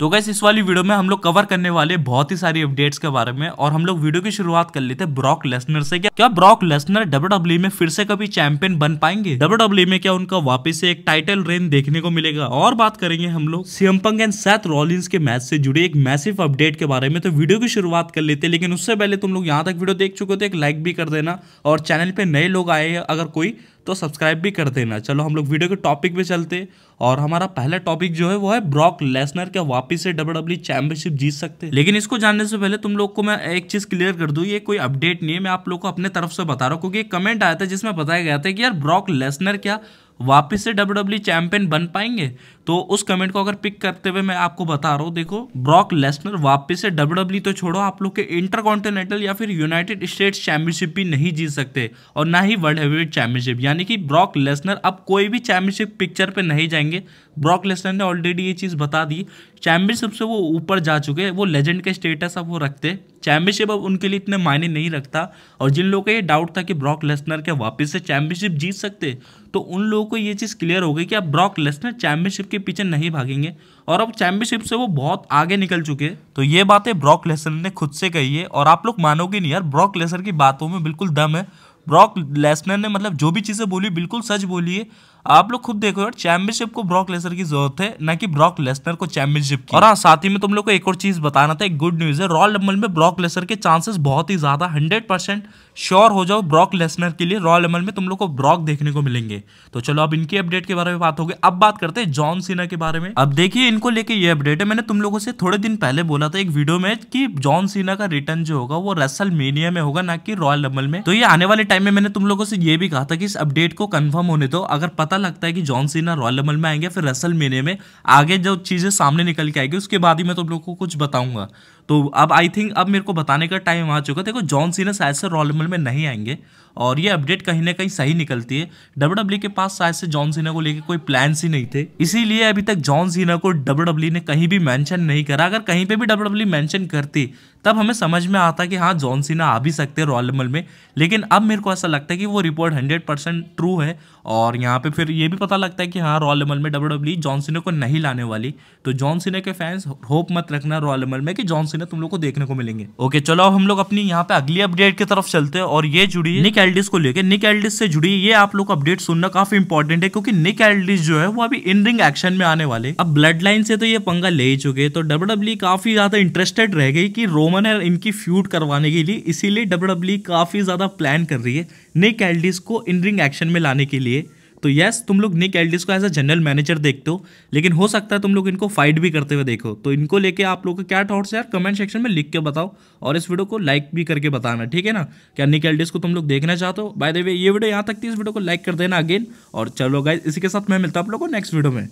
तो गैस इस वाली वीडियो में हम लोग कवर करने वाले बहुत ही सारी अपडेट्स के बारे में और हम लोग वीडियो की शुरुआत कर लेते हैं ब्रॉक लेसनर से क्या क्या ब्रॉक लेसनर डब्ल्यू में फिर से कभी चैंपियन बन पाएंगे डब्ल्यू में क्या उनका वापस से एक टाइटल रेन देखने को मिलेगा और बात करेंगे हम लोग सियमपंग एंड सैथ रॉलिंग के मैच से जुड़े एक मैसिव अपडेट के बारे में तो वीडियो की शुरुआत कर लेते लेकिन उससे पहले तुम लोग यहाँ तक वीडियो देख चुके हो तो एक लाइक भी कर देना और चैनल पे नए लोग आए अगर कोई तो सब्सक्राइब भी कर देना चलो हम लोग वीडियो के टॉपिक पे चलते और हमारा पहला टॉपिक जो है वो है ब्रॉक लेसनर क्या वापिस से डब्ल्यू डब्ल्यू चैंपियनशिप जीत सकते हैं लेकिन इसको जानने से पहले तुम लोग को मैं एक चीज़ क्लियर कर दू ये कोई अपडेट नहीं है मैं आप लोग को अपने तरफ से बता रहा हूँ क्योंकि एक कमेंट आया था जिसमें बताया गया था कि यार ब्रॉक लेसनर क्या वापस से डब्ल्यू डब्ल्यू चैंपियन बन पाएंगे तो उस कमेंट को अगर पिक करते हुए मैं आपको बता रहा हूँ देखो ब्रॉक लेसनर वापस से डब्ल्यू डब्ल्यू e तो छोड़ो आप लोग के इंटर कॉन्टिनेंटल या फिर यूनाइटेड स्टेट्स चैंपियनशिप भी नहीं जीत सकते और ना ही वर्ल्ड हेवीवेट चैंपियनशिप यानी कि ब्रॉक लेसनर अब कोई भी चैंपियनशिप पिक्चर पर नहीं जाएंगे ब्रॉक लेसनर ने ऑलरेडी ये चीज़ बता दी चैंपियनशिप से वो ऊपर जा चुके हैं वो लेजेंड के स्टेटस अब वो रखते चैंपियनशिप अब उनके लिए इतने मायने नहीं रखता और जिन लोगों का ये डाउट था कि ब्रॉक लेसनर क्या वापस से चैंपियनशिप जीत सकते तो उन लोगों को ये चीज़ क्लियर हो गई कि अब ब्रॉक लेसनर चैंपियनशिप के पीछे नहीं भागेंगे और अब चैंपियनशिप से वो बहुत आगे निकल चुके हैं तो ये बातें ब्रॉक लेसनर ने खुद से कही है और आप लोग मानोगे नहीं यार ब्रॉक लेसनर की बातों में बिल्कुल दम है ब्रॉक लेसनर ने मतलब जो भी चीज़ें बोली बिल्कुल सच बोली है आप लोग खुद देखो यार चैंपियनशिप को ब्रॉक लेसर की जरूरत है ना कि ब्रॉक लेसनर को चैंपियनशिप की और हाँ साथ ही में तुम लोग को एक और चीज बताना था एक गुड न्यूज है रॉयल रंबल में ब्रॉक लेसर के चांसेस बहुत ही ज्यादा हंड्रेड परसेंट श्योर हो जाओ ब्रॉक लेसनर के लिए रॉयल रंबल में तुम लोग को ब्रॉक देखने को मिलेंगे तो चलो अब इनकी अपडेट के बारे में बात होगी अब बात करते हैं जॉन सीना के बारे में अब देखिए इनको लेके ये अपडेट है मैंने तुम लोगों से थोड़े दिन पहले बोला था एक वीडियो में कि जॉन सीना का रिटर्न जो होगा वो रसल में होगा ना कि रॉयल रंबल में तो ये आने वाले टाइम में मैंने तुम लोगों से ये भी कहा था कि इस अपडेट को कंफर्म होने दो अगर पता पता लगता है कि जॉन सीना रॉयल रमल में आएंगे फिर रसल मेने में आगे जो चीज़ें सामने निकल के आएगी उसके बाद ही मैं तुम तो लोग को कुछ बताऊंगा तो अब आई थिंक अब मेरे को बताने का टाइम आ चुका देखो जॉन सीना शायद से रॉयल रमल में नहीं आएंगे और ये अपडेट कहीं ना कहीं सही निकलती है डब्ल्यू डब्ल्यू e के पास शायद से जॉन सीना को लेकर कोई प्लान ही नहीं थे इसीलिए अभी तक जॉन सीना को डब्ल्यू डब्ल्यू e ने कहीं भी मैंशन नहीं करा अगर कहीं पर भी डब्ल्यू डब्ल्यू मैंशन करती तब हमें समझ में आता कि हाँ जॉन सीना आ भी सकते हैं रॉयल रंबल में लेकिन अब मेरे को ऐसा लगता है कि वो रिपोर्ट हंड्रेड परसेंट ट्रू है और यहाँ पे फिर ये भी पता लगता है कि हाँ रॉयल रंबल में W W e John Cena को नहीं लाने वाली तो जॉन सीना के फैंस होप मत रखना रॉयल रंबल में कि जॉन सीना तुम लोग को देखने को मिलेंगे ओके चलो अब हम लोग अपनी यहाँ पे अगली अपडेट की तरफ चलते हैं और ये जुड़ी निक एल्डिस को लेकर निक एल्डिस से जुड़ी ये आप लोग अपडेट सुनना काफी इंपॉर्टेंट है क्योंकि निक एल्डिस जो है वो अभी इन रिंग एक्शन में आने वाले अब ब्लड लाइन से तो ये पंगा ले ही चुके तो डब्ल्यू e काफी ज्यादा इंटरेस्टेड रह गई कि रोम रोमन है इनकी फ्यूड करवाने के लिए इसीलिए डब्ल्यू काफ़ी ज़्यादा प्लान कर रही है निक एल्डिस को इन रिंग एक्शन में लाने के लिए तो यस तुम लोग निक एल्डिस को एज अ जनरल मैनेजर देखते हो लेकिन हो सकता है तुम लोग इनको फाइट भी करते हुए देखो तो इनको लेके आप लोगों के क्या थॉट्स यार कमेंट सेक्शन में लिख के बताओ और इस वीडियो को लाइक भी करके बताना ठीक है ना क्या निक एल्डिस को तुम लोग देखना चाहते हो बाय द वे ये वीडियो यहाँ तक थी इस वीडियो को लाइक कर देना अगेन और चलो गाइज इसी के साथ मैं मिलता हूँ आप लोग को नेक्स्ट वीडियो में